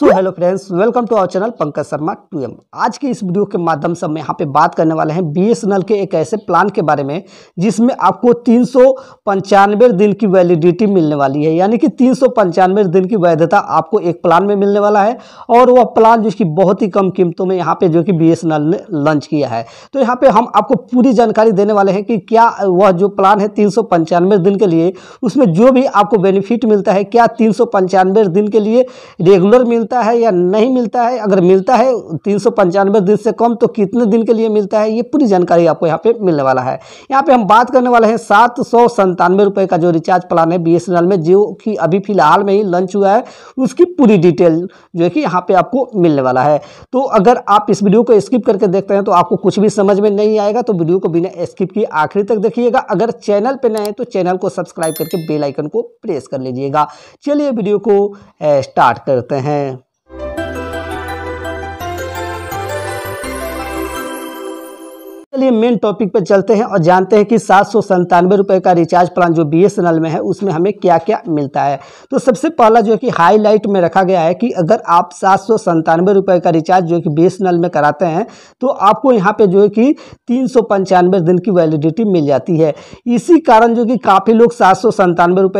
so hello friends welcome to our channel Pankaj Sharma two M आज के इस वीडियो के माध्यम से हम यहाँ पे बात करने वाले हैं बीएसएनएल के एक ऐसे प्लान के बारे में जिसमें आपको तीन सौ पंचानवे दिन की वैलिडिटी मिलने वाली है यानी कि तीन सौ पंचानवे दिन की वैधता आपको एक प्लान में मिलने वाला है और वह प्लान जो कि बहुत ही कम कीमतों में यहाँ पर जो कि बी ने लॉन्च किया है तो यहाँ पर हम आपको पूरी जानकारी देने वाले हैं कि क्या वह जो प्लान है तीन दिन के लिए उसमें जो भी आपको बेनिफिट मिलता है क्या तीन दिन के लिए रेगुलर मिल मिलता है या नहीं मिलता है अगर मिलता है तीन सौ पंचानवे दिन से कम तो कितने दिन के लिए मिलता है ये पूरी जानकारी आपको यहाँ पे मिलने वाला है यहाँ पे हम बात करने वाले हैं सात सौ संतानवे रुपये का जो रिचार्ज प्लान है बी में जो कि अभी फिलहाल में ही लॉन्च हुआ है उसकी पूरी डिटेल जो है कि यहाँ पर आपको मिलने वाला है तो अगर आप इस वीडियो को स्किप करके देखते हैं तो आपको कुछ भी समझ में नहीं आएगा तो वीडियो को बिना स्किप किए आखिरी तक देखिएगा अगर चैनल पर नए हैं तो चैनल को सब्सक्राइब करके बेलाइकन को प्रेस कर लीजिएगा चलिए वीडियो को स्टार्ट करते हैं चलिए मेन टॉपिक पे चलते हैं और जानते हैं कि सात सौ संतानवे रुपये का रिचार्ज प्लान जो बी में है उसमें हमें क्या क्या मिलता है तो सबसे पहला जो है कि हाईलाइट में रखा गया है कि अगर आप सात सौ संतानवे रुपये का रिचार्ज जो कि बी में कराते हैं तो आपको यहाँ पे जो है कि तीन सौ पंचानवे दिन की वैलिडिटी मिल जाती है इसी कारण जो कि काफ़ी लोग सात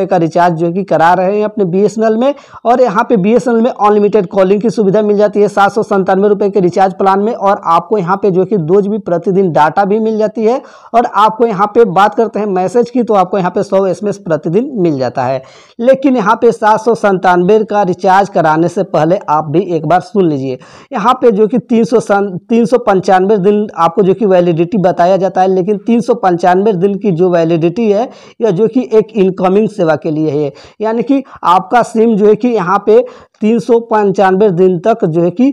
का रिचार्ज जो है कि करा रहे हैं अपने बी में और यहाँ पर बी में अनलिमिटेड कॉलिंग की सुविधा मिल जाती है सात के रिचार्ज प्लान में और आपको यहाँ पर जो है कि दो प्रतिदिन डाटा डाटा भी मिल जाती है और आपको यहाँ पे बात करते हैं मैसेज की तो आपको यहाँ पे 100 एस प्रतिदिन मिल जाता है लेकिन यहाँ पे सात सौ का रिचार्ज कराने से पहले आप भी एक बार सुन लीजिए यहाँ पे जो कि तीन सौ दिन आपको जो कि वैलिडिटी बताया जाता है लेकिन तीन दिन की जो वैलिडिटी है यह जो कि एक इनकमिंग सेवा के लिए है यानी कि आपका सिम जो है कि यहाँ पे तीन दिन तक जो है कि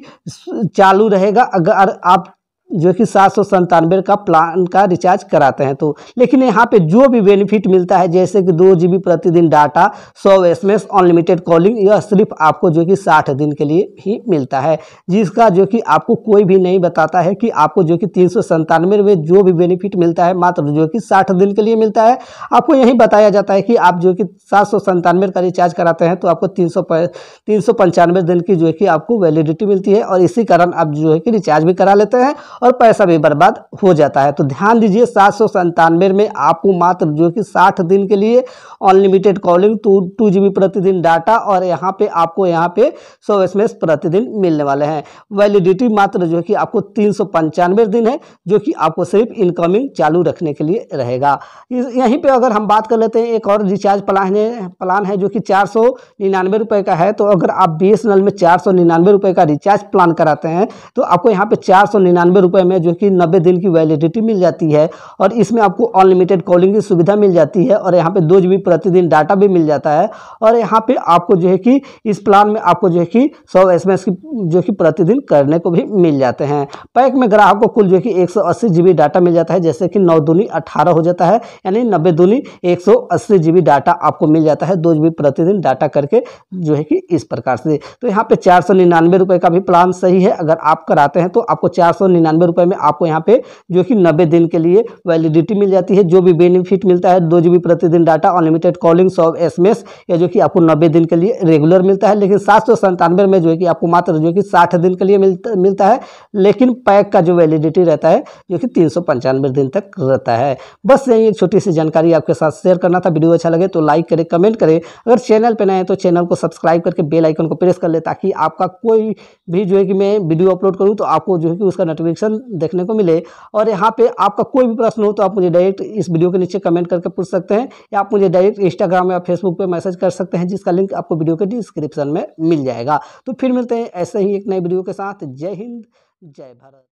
चालू रहेगा अगर आप जो कि सात सौ संतानवे का प्लान का रिचार्ज कराते हैं तो लेकिन यहाँ पे जो भी बेनिफिट मिलता है जैसे कि दो जी प्रतिदिन डाटा सौ एस अनलिमिटेड कॉलिंग यह सिर्फ आपको जो कि साठ दिन के लिए ही मिलता है जिसका जो कि आपको कोई भी नहीं बताता है कि आपको जो कि तीन में जो भी बेनिफिट मिलता है मात्र जो कि साठ दिन के लिए मिलता है आपको यही बताया जाता है कि आप जो कि सात सौ संतानवे का रिचार्ज कराते हैं तो आपको तीन सौ तीन सौ पंचानवे दिन की जो है कि आपको वैलिडिटी मिलती है और इसी कारण आप जो है कि रिचार्ज भी करा लेते हैं और पैसा भी बर्बाद हो जाता है तो ध्यान दीजिए सात सौ संतानवे में आपको मात्र जो कि साठ दिन के लिए unlimited calling two two G प्रतिदिन डाटा और यहाँ पे आपको यहाँ पे सौ एस प्रतिदिन मिलने वाले हैं वैलिडिटी मात्र जो कि आपको तीन सौ पंचानवे दिन है जो कि आपको सिर्फ इनकमिंग चालू रखने के लिए रहेगा यहीं पर अगर हम बात कर लेते हैं एक और रिचार्ज प्लान है प्लान है जो कि चार सौ निन्यानवे रुपये का है तो अगर आप बी में चार सौ निन्यानवे रुपये का रिचार्ज प्लान कराते हैं तो आपको यहाँ पे चार सौ निन्यानवे रुपये में जो कि नब्बे दिन की वैलिडिटी मिल जाती है और इसमें आपको अनलिमिटेड कॉलिंग की सुविधा मिल जाती है और यहाँ पे दो जी प्रतिदिन डाटा भी मिल जाता है और यहाँ पे आपको जो है कि इस प्लान में आपको जो है कि सौ एस की जो कि प्रतिदिन करने को भी मिल जाते हैं पैक में ग्राहक को कुल जो कि एक सौ डाटा मिल जाता है जैसे कि नौ दूनी अठारह हो जाता है यानी नब्बे दूनी एक सौ डाटा आपको मिल जाता है दो प्रतिदिन डाटा करके जो है कि इस प्रकार से तो यहाँ पे चार सौ निन्यानवे का भी प्लान सही है अगर आप कराते हैं तो आपको चार सौ निन्यानवे निन्यानवे रुपये में आपको यहाँ पे जो कि नब्बे दिन के लिए वैलिडिटी मिल जाती है जो भी बेनिफिट मिलता है दो जी प्रतिदिन डाटा अनलिमिटेड कॉलिंग सॉ एस एम या जो कि आपको नब्बे दिन के लिए रेगुलर मिलता है लेकिन सात में जो है कि आपको मात्र जो कि साठ दिन के लिए मिलता है लेकिन पैक का जो वैलिडिटी रहता है जो कि तीन दिन तक रहता है बस यही एक छोटी सी जानकारी आपके साथ शेयर करना था वीडियो अच्छा लगे तो लाइक करें कमेंट करें अगर चैनल पर नए हैं तो चैनल को सब्सक्राइब करके बेल आइकन को प्रेस कर ले ताकि आपका कोई भी जो है कि मैं वीडियो अपलोड करूँ तो आपको जो है कि उसका नोटिफिकेशन क्वेश्चन देखने को मिले और यहाँ पे आपका कोई भी प्रश्न हो तो आप मुझे डायरेक्ट इस वीडियो के नीचे कमेंट करके पूछ सकते हैं या आप मुझे डायरेक्ट इंस्टाग्राम या फेसबुक पर मैसेज कर सकते हैं जिसका लिंक आपको वीडियो के डिस्क्रिप्शन में मिल जाएगा तो फिर मिलते हैं ऐसे ही एक नए वीडियो के साथ जय हिंद जय भारत